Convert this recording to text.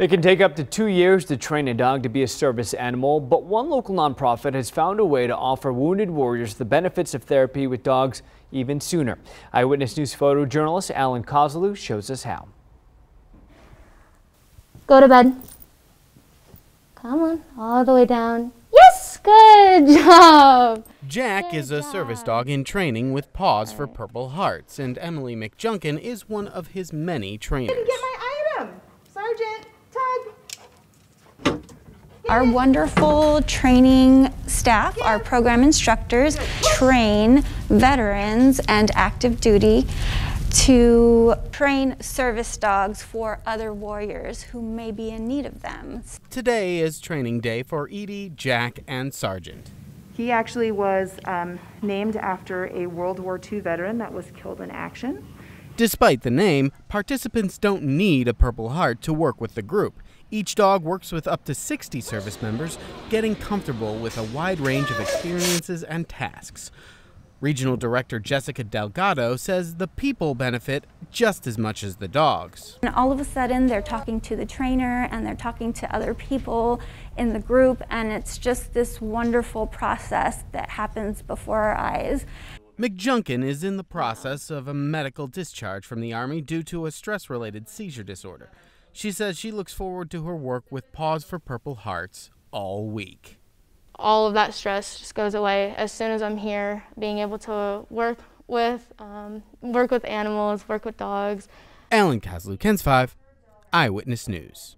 It can take up to two years to train a dog to be a service animal, but one local nonprofit has found a way to offer wounded warriors the benefits of therapy with dogs even sooner. Eyewitness News photojournalist Alan Kozlu shows us how. Go to bed. Come on, all the way down. Yes, good job. Jack good is a job. service dog in training with paws for Purple Hearts, and Emily McJunkin is one of his many trainers. Our wonderful training staff, our program instructors, train veterans and active duty to train service dogs for other warriors who may be in need of them. Today is training day for Edie, Jack, and Sergeant. He actually was um, named after a World War II veteran that was killed in action. Despite the name, participants don't need a Purple Heart to work with the group. Each dog works with up to 60 service members, getting comfortable with a wide range of experiences and tasks. Regional Director Jessica Delgado says the people benefit just as much as the dogs. And all of a sudden, they're talking to the trainer and they're talking to other people in the group, and it's just this wonderful process that happens before our eyes. McJunkin is in the process of a medical discharge from the Army due to a stress related seizure disorder. She says she looks forward to her work with Paws for Purple Hearts all week. All of that stress just goes away as soon as I'm here, being able to work with um, work with animals, work with dogs. Alan Kazlu, Ken's 5, Eyewitness News.